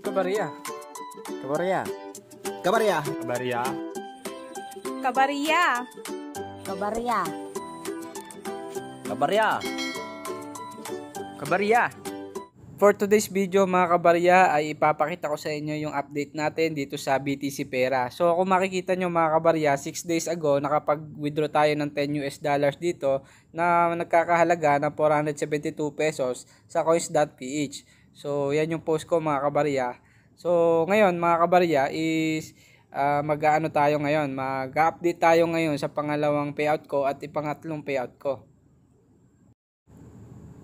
Kabar ya? Kabar ya? Kabar ya? Kabar ya? Kabar ya? Kabar ya? Kabar ya? Kabar ya? For today's video mga kabarya ay ipapakita ko sa inyo yung update natin dito sa BTC Pera. So kung makikita nyo mga kabarya, 6 days ago nakapag-withdraw tayo ng 10 US dollars dito na nagkakahalaga ng 472 pesos sa coins.ph. So yan yung post ko mga kabarya. So ngayon mga kabarya is uh, mag-aano tayo ngayon, mag-update tayo ngayon sa pangalawang payout ko at ipangatlong payout ko.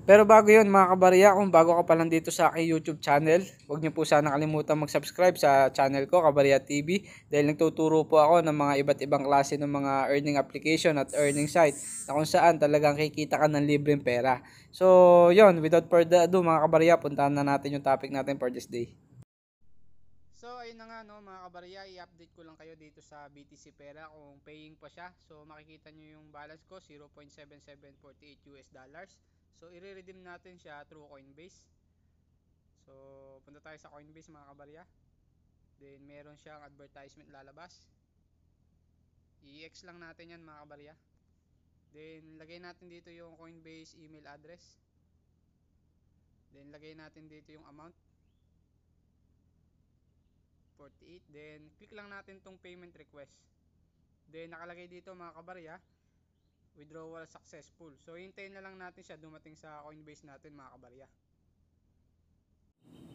Pero bago yun mga kabarya, kung bago ka pa lang dito sa aking YouTube channel, huwag niyo po sana kalimutan mag-subscribe sa channel ko, Kabarya TV, dahil nagtuturo po ako ng mga iba't ibang klase ng mga earning application at earning site na kung saan talagang kikita ka ng libreng pera. So yon without further ado mga kabarya, puntahan na natin yung topic natin for this day. So ayun na nga no mga kabarya, i-update ko lang kayo dito sa BTC Pera kung paying pa siya. So makikita niyo yung balance ko, 0.7748 US dollars. So, i-redeem natin siya through Coinbase. So, punta tayo sa Coinbase mga kabarya. Then, meron siyang advertisement lalabas. i x lang natin yan mga kabarya. Then, lagay natin dito yung Coinbase email address. Then, lagay natin dito yung amount. 48. Then, click lang natin tong payment request. Then, nakalagay dito mga kabarya withdrawal successful. So, hintayin na lang natin siya dumating sa Coinbase natin mga kabarya.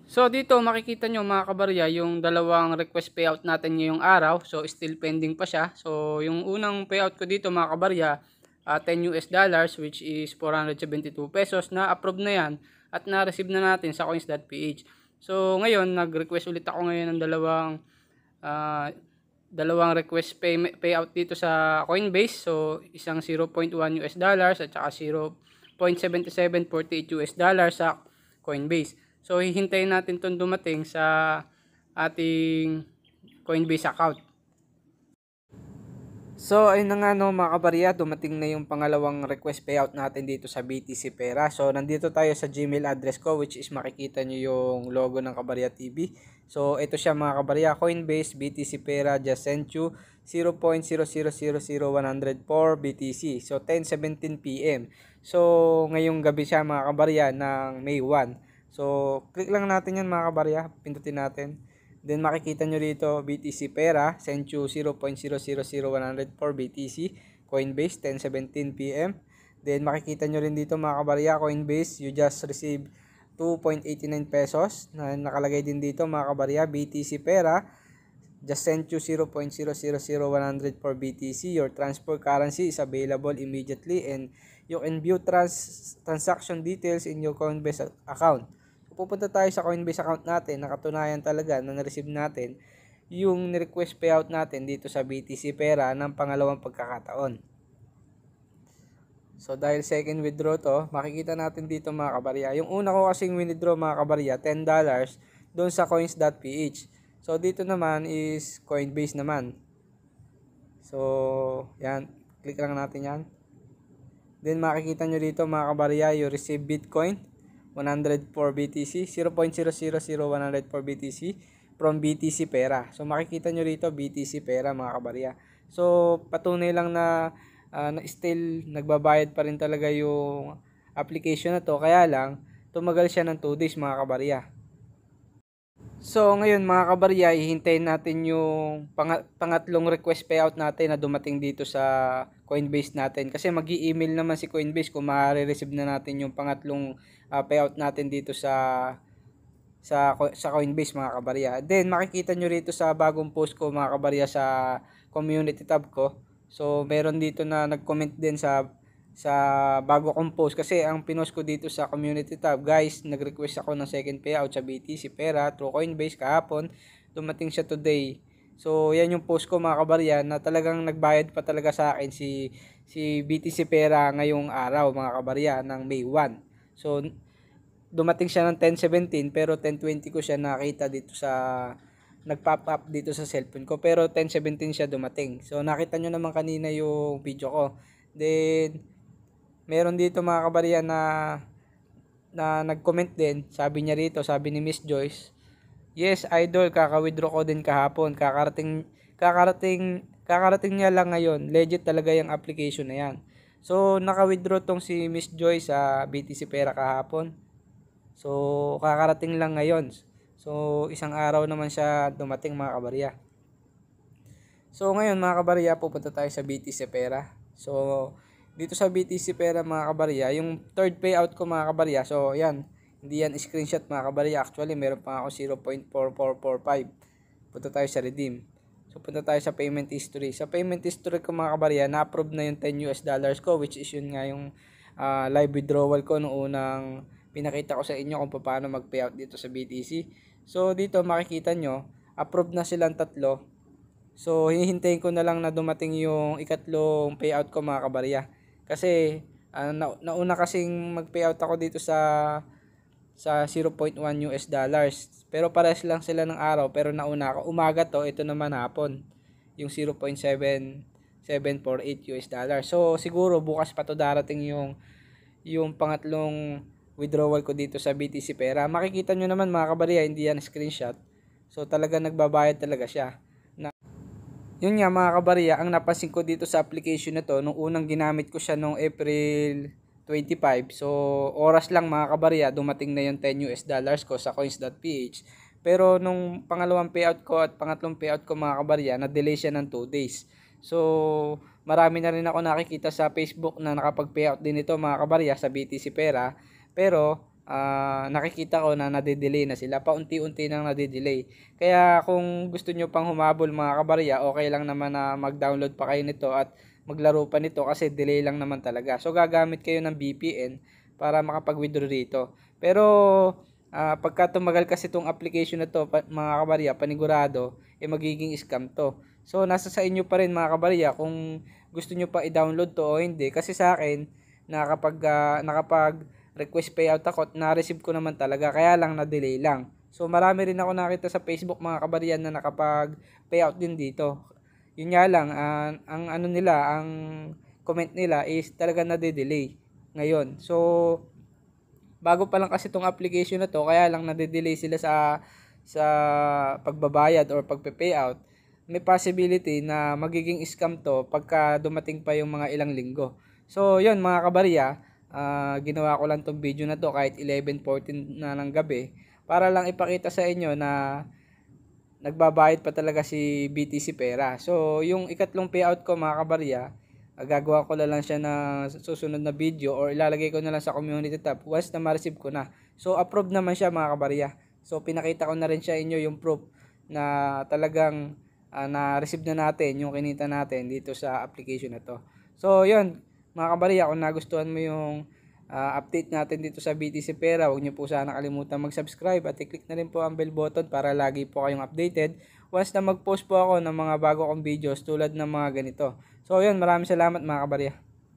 So, dito makikita nyo mga kabarya yung dalawang request payout natin ngayong araw. So, still pending pa siya. So, yung unang payout ko dito mga kabarya, uh, ah, 10 US dollars which is 472 pesos na approve na yan at na-receive na natin sa coins.ph. So, ngayon, nag-request ulit ako ngayon ng dalawang uh, dalawang request pay payout dito sa Coinbase. So, isang 0.1 US dollars at saka 0.7748 US dollars sa Coinbase. So, hihintayin natin 'tong dumating sa ating Coinbase account. So, ayun na nga no mga kabarya, dumating na yung pangalawang request payout natin dito sa BTC Pera. So, nandito tayo sa Gmail address ko which is makikita nyo yung logo ng Kabarya TV. So, ito siya mga kabarya, Coinbase, BTC Pera, just sent you 0.0000104 BTC. So, 10.17pm. So, ngayong gabi siya mga kabarya ng May 1. So, click lang natin yan mga kabarya, pindutin natin. Then makikita nyo dito BTC Pera, sent you 0.0000104 BTC, Coinbase 10.17 PM. Then makikita nyo rin dito mga kabarya, Coinbase, you just received 2.89 pesos na nakalagay din dito mga kabarya, BTC Pera, just sent you 0.000104 BTC. Your transfer currency is available immediately and you can view trans transaction details in your Coinbase account pupunta tayo sa Coinbase account natin, nakatunayan talaga na na-receive natin yung request payout natin dito sa BTC Pera ng pangalawang pagkakataon. So dahil second withdraw to, makikita natin dito mga kabarya. Yung una ko kasing withdraw mga kabarya, $10 doon sa coins.ph. So dito naman is Coinbase naman. So yan, click lang natin yan. Then makikita nyo dito mga kabarya, you receive Bitcoin 104 BTC, 0.000104 BTC from BTC pera. So makikita nyo rito BTC pera mga kabarya. So patunay lang na, uh, na still nagbabayad pa rin talaga yung application na to. Kaya lang tumagal siya ng 2 days mga kabarya. So ngayon mga kabarya, hintayin natin yung pang pangatlong request payout natin na dumating dito sa Coinbase natin. Kasi mag email naman si Coinbase kung ma-receive na natin yung pangatlong uh, payout natin dito sa sa sa Coinbase mga kabarya. Then makikita nyo rito sa bagong post ko mga kabarya sa community tab ko. So meron dito na nag-comment din sa sa bago kong post kasi ang pinost ko dito sa community tab guys nag-request ako ng second payout sa BTC Pera through Coinbase kahapon dumating siya today so yan yung post ko mga kabaryan na talagang nagbayad pa talaga sa akin si si BTC Pera ngayong araw mga kabaryan ng May 1 so dumating siya ng 1017 pero 1020 ko siya nakita dito sa nag-pop up dito sa cellphone ko pero 1017 siya dumating so nakita nyo naman kanina yung video ko then meron dito mga kabarihan na na nag-comment din. Sabi niya rito, sabi ni Miss Joyce, Yes, idol, kaka-withdraw ko din kahapon. Kakarating, kakarating, kakarating niya lang ngayon. Legit talaga 'yang application na yan. So, naka-withdraw tong si Miss Joyce sa BTC Pera kahapon. So, kakarating lang ngayon. So, isang araw naman siya dumating mga kabarya. So, ngayon mga kabarya, pupunta tayo sa BTC Pera. So, dito sa BTC Pera mga kabarya, yung third payout ko mga kabarya, so yan, hindi yan screenshot mga kabarya, actually meron pa ako 0.4445. Punta tayo sa redeem. So punta tayo sa payment history. Sa payment history ko mga kabarya, na-approve na yung 10 US dollars ko which is yun nga yung uh, live withdrawal ko noong unang pinakita ko sa inyo kung paano mag-payout dito sa BTC. So dito makikita nyo, approved na silang tatlo. So hihintayin ko na lang na dumating yung ikatlong payout ko mga kabarya. Kasi uh, nauna kasing mag-payout ako dito sa sa 0.1 US dollars. Pero pares lang sila ng araw pero nauna ako. Umaga to, ito naman hapon. Yung 0.7748 US dollars. So siguro bukas pa to darating yung yung pangatlong withdrawal ko dito sa BTC Pera. Makikita nyo naman mga kabarya, hindi yan screenshot. So talaga nagbabayad talaga siya. Yun nga mga kabarya, ang napansin ko dito sa application na to, nung unang ginamit ko siya nung April 25. So, oras lang mga kabarya, dumating na yung 10 US dollars ko sa coins.ph. Pero nung pangalawang payout ko at pangatlong payout ko mga kabarya, na-delay siya ng 2 days. So, marami na rin ako nakikita sa Facebook na nakapag-payout din ito mga kabarya sa BTC Pera. Pero, uh, nakikita ko na nade na sila. Paunti-unti nang nade-delay. Kaya kung gusto nyo pang humabol mga kabarya, okay lang naman na mag-download pa kayo nito at maglaro pa nito kasi delay lang naman talaga. So gagamit kayo ng VPN para makapag-withdraw dito. Pero uh, pagka tumagal kasi itong application na to mga kabarya, panigurado, eh magiging scam to. So nasa sa inyo pa rin mga kabarya kung gusto nyo pa i-download to o hindi. Kasi sa akin, nakapag, uh, nakapag request payout ako at na-receive ko naman talaga kaya lang na-delay lang. So marami rin ako nakita sa Facebook mga kabariyan na nakapag payout din dito. Yun nga lang uh, ang ano nila ang comment nila is talaga na-delay ngayon. So bago pa lang kasi itong application na to kaya lang na-delay sila sa sa pagbabayad or pagpe-payout may possibility na magiging scam to pagka dumating pa yung mga ilang linggo. So, yun mga kabarya, uh, ginawa ko lang tong video na to kahit 11.14 na ng gabi para lang ipakita sa inyo na nagbabayad pa talaga si BTC Pera. So, yung ikatlong payout ko mga kabarya, uh, gagawa ko na lang siya na susunod na video or ilalagay ko na lang sa community tab once na ma-receive ko na. So, approved naman siya mga kabarya. So, pinakita ko na rin siya inyo yung proof na talagang uh, na-receive na natin yung kinita natin dito sa application na to. So, yun mga kabarya kung nagustuhan mo yung uh, update natin dito sa BTC Pera huwag niyo po sana kalimutan mag subscribe at i-click na rin po ang bell button para lagi po kayong updated once na mag post po ako ng mga bago kong videos tulad ng mga ganito so yun maraming salamat mga kabarya